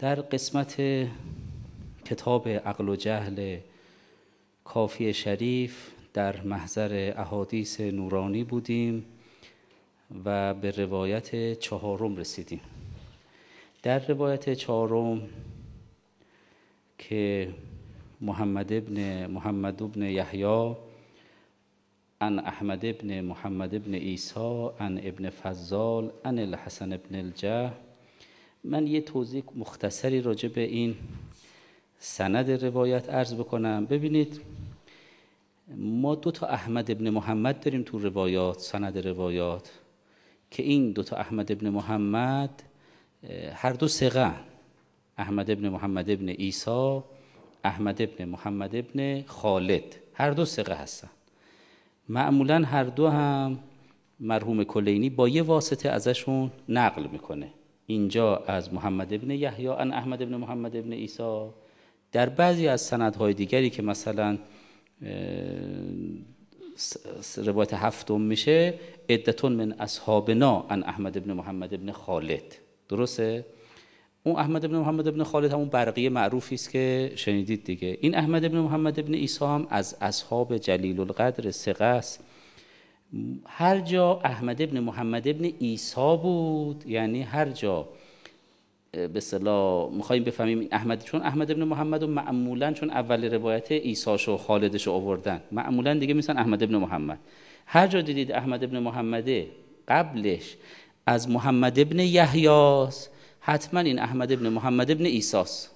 در قسمت کتاب عقل و جهل کافی شریف در محضر احادیث نورانی بودیم و به روایت چهارم رسیدیم در روایت چهارم که محمد ابن محمد ابن یحیی ان احمد ابن محمد ابن عیسی ان ابن فضال ان الحسن ابن الجه من یه توضیح مختصری راجع به این سند روایت عرض بکنم ببینید ما دو تا احمد ابن محمد داریم تو روایات سند روایات که این دو تا احمد ابن محمد هر دو سقه احمد ابن محمد ابن ایسا احمد ابن محمد ابن خالد هر دو سقه هستن معمولا هر دو هم مرحوم کلینی با یه واسطه ازشون نقل میکنه اینجا از محمد ابن یحیی ان احمد ابن محمد ابن عیسی در بعضی از سندهای دیگری که مثلا روایت هفتم میشه عدتون من اصحابنا ان احمد ابن محمد ابن خالد درسته اون احمد ابن محمد ابن خالد همون برقی معروفی است که شنیدید دیگه این احمد ابن محمد ابن عیسی هم از اصحاب جلیل القدر سقه است هر جا احمد ابن محمد ابن ایسا بود یعنی هر جا به صلاح میخوایم بفهمیم احمد چون احمد ابن محمد و معمولا چون اول روایت ایساش و خالدش رو آوردن معمولا دیگه میسن احمد ابن محمد هر جا دیدید احمد ابن محمده قبلش از محمد ابن یحیاس حتما این احمد ابن محمد ابن ایساس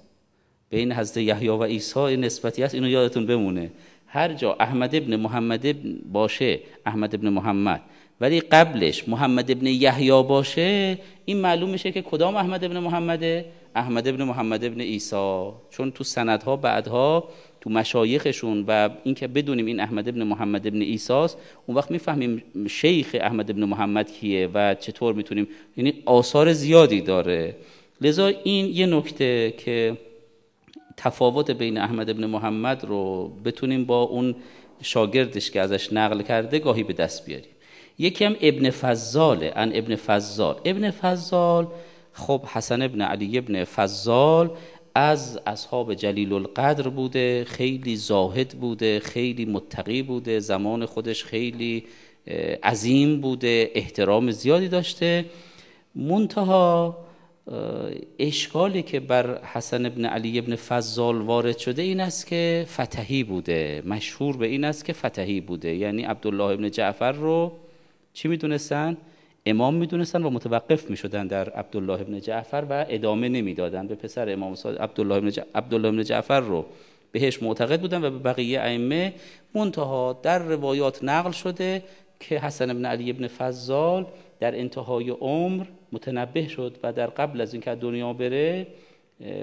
بین حضرت یحیی و عیسی نسبتی هست اینو یادتون بمونه هر جا احمد ابن محمد ابن باشه احمد ابن محمد ولی قبلش محمد ابن یحیی باشه این معلوم میشه که کدام احمد ابن محمده احمد ابن محمد ابن عیسی چون تو سندها بعدها تو مشایخشون و اینکه بدونیم این احمد ابن محمد ابن ایساس اون وقت میفهمیم شیخ احمد ابن محمد کیه و چطور میتونیم یعنی آثار زیادی داره لذا این یه نکته که تفاوت بین احمد ابن محمد رو بتونیم با اون شاگردش که ازش نقل کرده گاهی به دست بیاریم یکی هم ابن فضاله ان ابن فضال ابن فضال خب حسن ابن علی ابن فضال از اصحاب جلیل القدر بوده خیلی زاهد بوده خیلی متقی بوده زمان خودش خیلی عظیم بوده احترام زیادی داشته منتها اشکالی که بر حسن ابن علی ابن فضال وارد شده این است که فتحی بوده مشهور به این است که فتحی بوده یعنی عبدالله ابن جعفر رو چی میدونستن؟ امام میدونستن و متوقف میشدن در عبدالله ابن جعفر و ادامه نمیدادن به پسر امام صادق عبدالله ابن, جعفر ابن جعفر رو بهش معتقد بودن و به بقیه ائمه منتها در روایات نقل شده که حسن ابن علی ابن فضال در انتهای عمر متنبه شد و در قبل از اینکه دنیا بره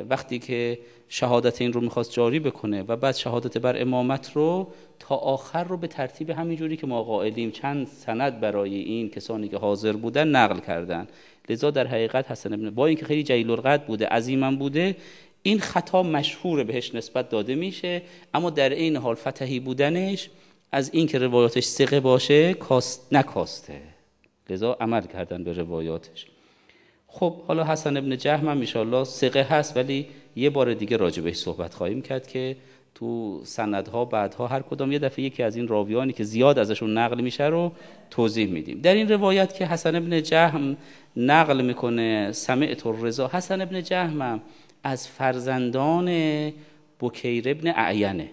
وقتی که شهادت این رو میخواست جاری بکنه و بعد شهادت بر امامت رو تا آخر رو به ترتیب همین جوری که ما قائلیم چند سند برای این کسانی که حاضر بودن نقل کردن لذا در حقیقت حسن ابن با اینکه خیلی جلیل القدر بوده عظیمم بوده این خطا مشهور بهش نسبت داده میشه اما در این حال فتحی بودنش از اینکه روایاتش ثقه باشه کاست نکاسته لذا عمل کردن به روایاتش خب حالا حسن ابن جهم هم ایشالله سقه هست ولی یه بار دیگه بهش صحبت خواهیم کرد که تو سندها بعدها هر کدام یه دفعه یکی از این راویانی که زیاد ازشون نقل میشه رو توضیح میدیم در این روایت که حسن ابن جهم نقل میکنه سمعت رضا حسن ابن جهم از فرزندان بکیر ابن اعینه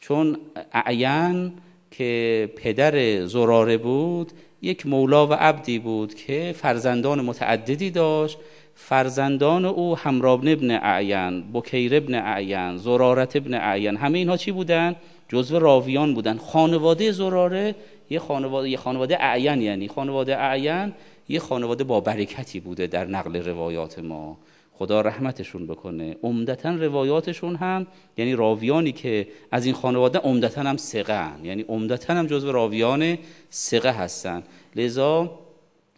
چون اعین که پدر زراره بود یک مولا و عبدی بود که فرزندان متعددی داشت فرزندان او همرابن ابن اعین بکیر ابن اعین زرارت ابن اعین همه اینها چی بودن؟ جزو راویان بودن خانواده زراره یه خانواده, یه خانواده اعین یعنی خانواده اعین یه خانواده با برکتی بوده در نقل روایات ما خدا رحمتشون بکنه عمدتا روایاتشون هم یعنی راویانی که از این خانواده عمدتا هم سقن یعنی عمدتا هم جزو راویان سقه هستن لذا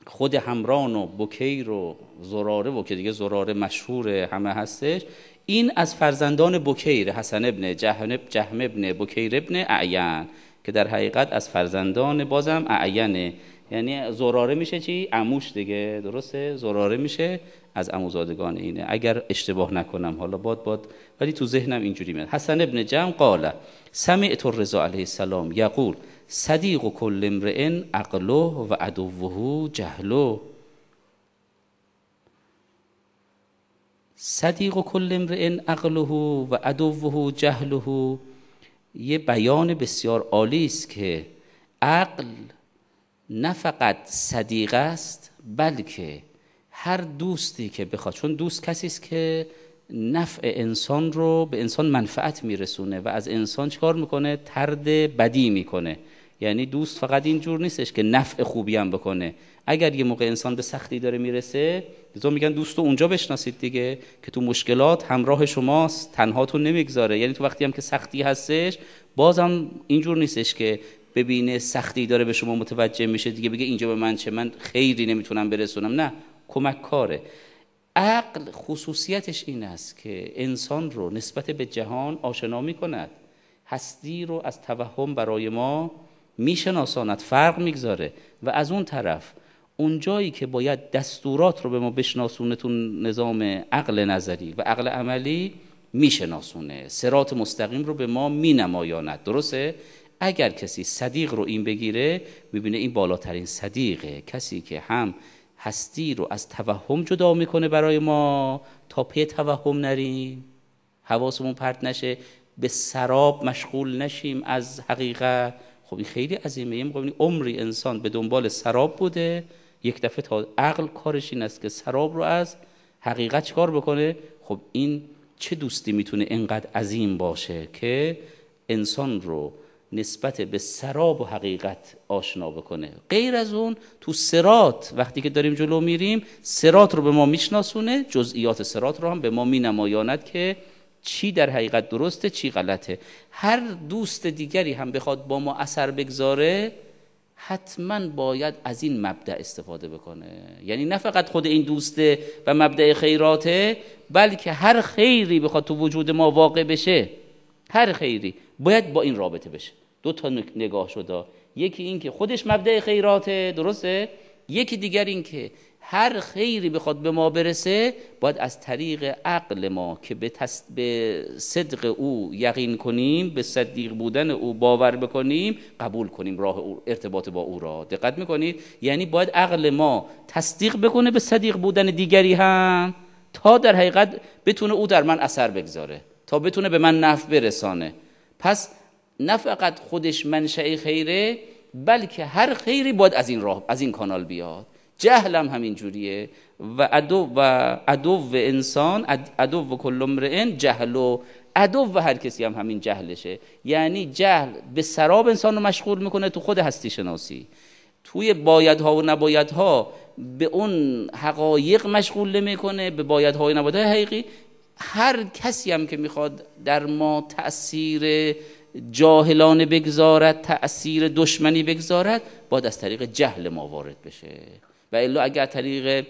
خود همران و بکیر و زراره و که دیگه زراره مشهور همه هستش این از فرزندان بکیر حسن ابن جهنب جهم ابن بکیر ابن اعین که در حقیقت از فرزندان بازم اعینه یعنی زراره میشه چی اموش دیگه درسته زراره میشه از اموزادگان اینه اگر اشتباه نکنم حالا باد باد ولی تو ذهنم اینجوری میاد حسن ابن جم قال سمعت الرضا علیه السلام یقول صدیق کل امرئن عقله و عدوه جهله صدیق کل امرئن عقله و عدوه جهله یه بیان بسیار عالی است که عقل نه فقط صدیقه است بلکه هر دوستی که بخواد چون دوست کسی است که نفع انسان رو به انسان منفعت میرسونه و از انسان چکار میکنه ترد بدی میکنه یعنی دوست فقط اینجور نیستش که نفع خوبی هم بکنه اگر یه موقع انسان به سختی داره میرسه تو میگن دوست اونجا بشناسید دیگه که تو مشکلات همراه شماست تنهاتون نمیگذاره یعنی تو وقتی هم که سختی هستش بازم اینجور نیستش که ببینه سختی داره به شما متوجه میشه دیگه بگه اینجا به من چه من خیلی نمیتونم برسونم نه کمک کاره عقل خصوصیتش این است که انسان رو نسبت به جهان آشنا میکند هستی رو از توهم برای ما میشناساند فرق میگذاره و از اون طرف اونجایی که باید دستورات رو به ما بشناسونه تو نظام عقل نظری و عقل عملی میشناسونه سرات مستقیم رو به ما مینمایاند درسته اگر کسی صدیق رو این بگیره میبینه این بالاترین صدیقه کسی که هم هستی رو از توهم جدا میکنه برای ما تا پی توهم نریم حواسمون پرت نشه به سراب مشغول نشیم از حقیقت خب این خیلی عظیمه یه عمری انسان به دنبال سراب بوده یک دفعه تا عقل کارش این است که سراب رو از حقیقت چکار بکنه خب این چه دوستی میتونه انقدر عظیم باشه که انسان رو نسبت به سراب و حقیقت آشنا بکنه غیر از اون تو سرات وقتی که داریم جلو میریم سرات رو به ما میشناسونه جزئیات سرات رو هم به ما مینمایاند که چی در حقیقت درسته چی غلطه هر دوست دیگری هم بخواد با ما اثر بگذاره حتما باید از این مبدع استفاده بکنه یعنی نه فقط خود این دوسته و مبدع خیراته بلکه هر خیری بخواد تو وجود ما واقع بشه هر خیری باید با این رابطه بشه دو تا نگاه شده یکی این که خودش مبدع خیراته درسته یکی دیگر این که هر خیری بخواد به ما برسه باید از طریق عقل ما که به, صدق او یقین کنیم به صدیق بودن او باور بکنیم قبول کنیم راه ارتباط با او را دقت میکنید یعنی باید عقل ما تصدیق بکنه به صدیق بودن دیگری هم تا در حقیقت بتونه او در من اثر بگذاره تا بتونه به من نفع برسانه پس نه فقط خودش منشأ خیره بلکه هر خیری باید از این راه از این کانال بیاد جهلم همین جوریه و عدو و انسان عدو و کل امرئن جهل و و هر کسی هم همین جهلشه یعنی جهل به سراب انسان رو مشغول میکنه تو خود هستی شناسی توی بایدها و نبایدها به اون حقایق مشغول نمیکنه به بایدها و نبایدهای حقیقی هر کسی هم که میخواد در ما تأثیر جاهلانه بگذارد تأثیر دشمنی بگذارد باید از طریق جهل ما وارد بشه و الا اگر طریق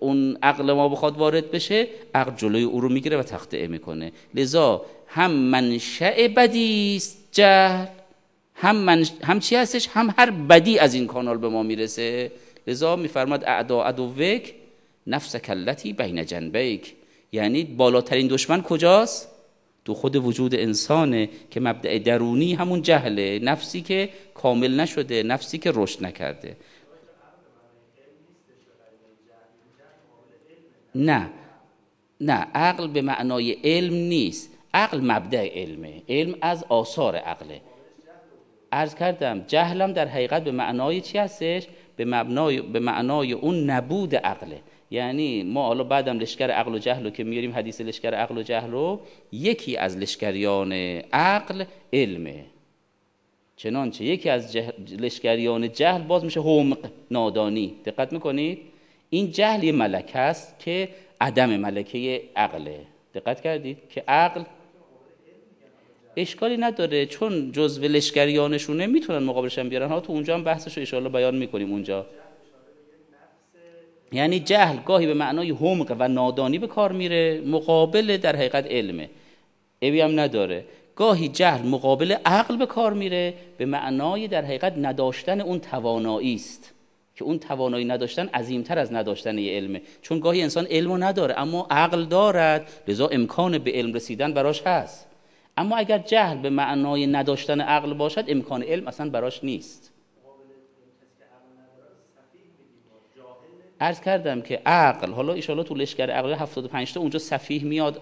اون عقل ما بخواد وارد بشه عقل جلوی او رو میگیره و تخته میکنه لذا هم منشأ بدی است جهل هم, من هم چی هستش هم هر بدی از این کانال به ما میرسه لذا میفرماد اعدا ادوک نفس کلتی بین جنبیک یعنی بالاترین دشمن کجاست تو خود وجود انسانه که مبدع درونی همون جهله نفسی که کامل نشده نفسی که رشد نکرده نه نه عقل به معنای علم نیست عقل مبدع علمه علم از آثار عقله عرض کردم جهلم در حقیقت به معنای چی هستش به به معنای اون نبود عقله یعنی ما حالا بعدم لشکر عقل و جهل رو که میاریم حدیث لشکر عقل و جهل رو یکی از لشکریان عقل علمه چنانچه یکی از جه... لشکریان جهل باز میشه همق نادانی دقت میکنید این جهل یه ملکه است که عدم ملکه عقله دقت کردید که عقل اشکالی نداره چون جزو لشکریانشونه میتونن مقابلش بیارن ها تو اونجا هم بحثش رو بیان میکنیم اونجا یعنی جهل گاهی به معنای حمق و نادانی به کار میره مقابل در حقیقت علمه ابی هم نداره گاهی جهل مقابل عقل به کار میره به معنای در حقیقت نداشتن اون توانایی است که اون توانایی نداشتن عظیمتر از نداشتن یه علمه چون گاهی انسان علمو نداره اما عقل دارد لذا امکان به علم رسیدن براش هست اما اگر جهل به معنای نداشتن عقل باشد امکان علم اصلا براش نیست عرض کردم که عقل حالا ایشالا تو لشکر عقل 75 تا اونجا صفیح میاد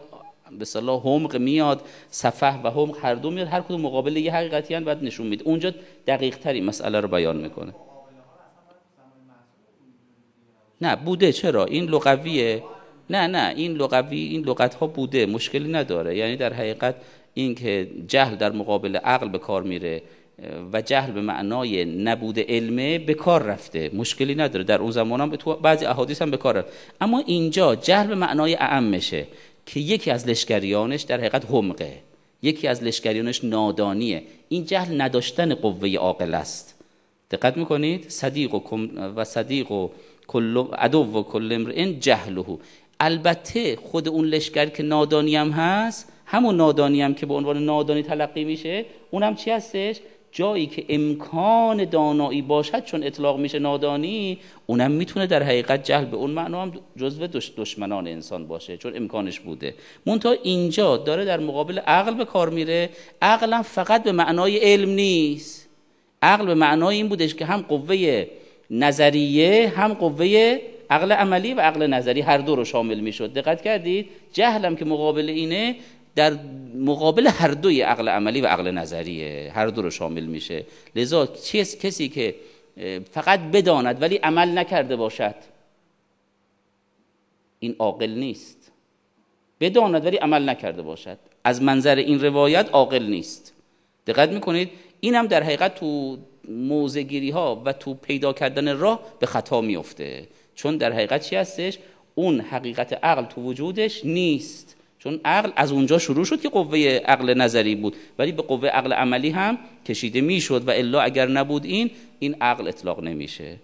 به صلاح حمق میاد صفح و حمق هر دو میاد هر کدوم مقابل یه حقیقتی هم باید نشون میده اونجا دقیق تری مسئله رو بیان میکنه نه بوده چرا این لغویه نه نه این لغوی این لغت ها بوده مشکلی نداره یعنی در حقیقت این که جهل در مقابل عقل به کار میره و جهل به معنای نبود علمه به کار رفته مشکلی نداره در اون زمان هم بعضی احادیث هم به کار رفته اما اینجا جهل به معنای اعمشه که یکی از لشکریانش در حقیقت حمقه یکی از لشکریانش نادانیه این جهل نداشتن قوه عاقل است دقت میکنید صدیق و, و صدیق و عدو و کل البته خود اون لشکر که نادانی هم هست همون نادانی هم که به عنوان نادانی تلقی میشه اونم چی هستش جایی که امکان دانایی باشد چون اطلاق میشه نادانی اونم میتونه در حقیقت جهل به اون معنا هم جزو دشمنان انسان باشه چون امکانش بوده مونتا اینجا داره در مقابل عقل به کار میره هم فقط به معنای علم نیست عقل به معنای این بودش که هم قوه نظریه هم قوه عقل عملی و عقل نظری هر دو رو شامل میشد دقت کردید جهلم که مقابل اینه در مقابل هر دوی عقل عملی و عقل نظریه هر دو رو شامل میشه لذا چیست کسی که فقط بداند ولی عمل نکرده باشد این عاقل نیست بداند ولی عمل نکرده باشد از منظر این روایت عاقل نیست دقت میکنید این هم در حقیقت تو موزگیری ها و تو پیدا کردن راه به خطا میفته چون در حقیقت چی هستش اون حقیقت عقل تو وجودش نیست چون عقل از اونجا شروع شد که قوه عقل نظری بود ولی به قوه عقل عملی هم کشیده میشد و الا اگر نبود این این عقل اطلاق نمیشه